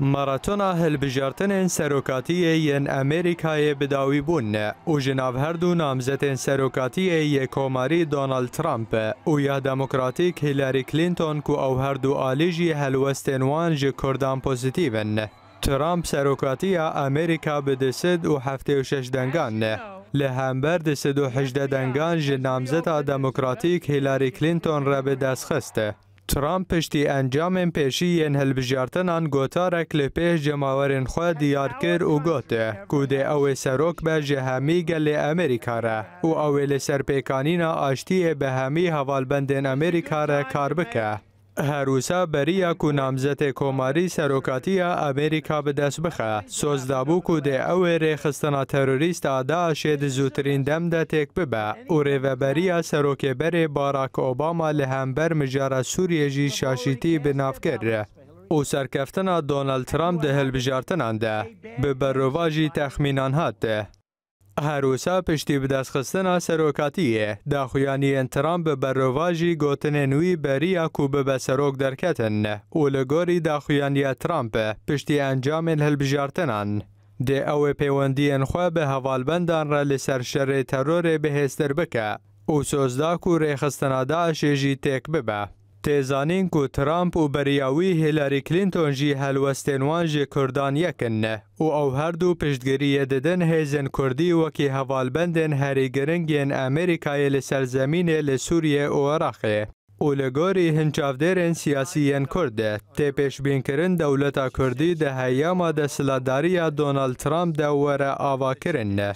هل بجارتن سروکاتی ین امریکای بداوی او و هردو دو نامزد ی کوماری دونالد ترامپ او یا دموکراتیک هیلاری کلینتون کو او آلیجی ئالیژی وان ژ کردان پوزیتیون ترامپ سروکاتی امریکا بدسد و هفته و شش دنگان. لهمبر دسد و هدە دنگان جی نامزد دموکراتیک هیلاری به دست ترامپ پشتی انجام پیشی این هلبجارتنان گوتارک لپیش جماورین خواه دیار کر و گوته کوده او سروک به جهمی گل امریکا را و اول سرپیکانینا آشتی به همی حوالبندین امریکا را کار بکه هەروسا بەریەک و نامزەتێک کۆماری کو ئەمریکا او ریخستان تروریست آده شد ئەوێ دم ده تک ببه. او ریو و سروک بری باراک لهم بر مجار سوریه جی شاشیتی کرده. سرکفتن سرکفتن دونالد ترامپ هل بجارتن انده. به برواجی تخمینان هاته. هەروسا پشتی بەدەستخستنا سەرۆکاتیە داخویانیان ترام به بەڕۆواژی گوتن نوی بری کوبە به سەرۆک دەرکەتن و لگوری دا خویانی ترامپ پشتی انجام هەلبژارتنان. دێ ئەوێ پیوندی انخواه به شر ترور به هستر بکه. او بکه و سۆزداک و ڕێخستەناداشێژی تک ببه. تێزانین و ترامپ و بەریاوی هێلاری کلینتۆن ژی هەلوەستێن وان ژێ کوردان یەکنە و ئەو هەردوو پشتگیریە دەدەن هێزن کوردی وەکی هەواڵبندن هەریگرنگێن ئەمریکایە لە سەرزەمینێ لە سووریە و عراقێ. و لە گۆری هەنجاودێرێن سیاسیەن کوردە تێپێشبینکردن دەولەتە کوردی دە هەیەما دەسلاداریە دۆنالد ترامپ دە وەرە ئاواکردنە.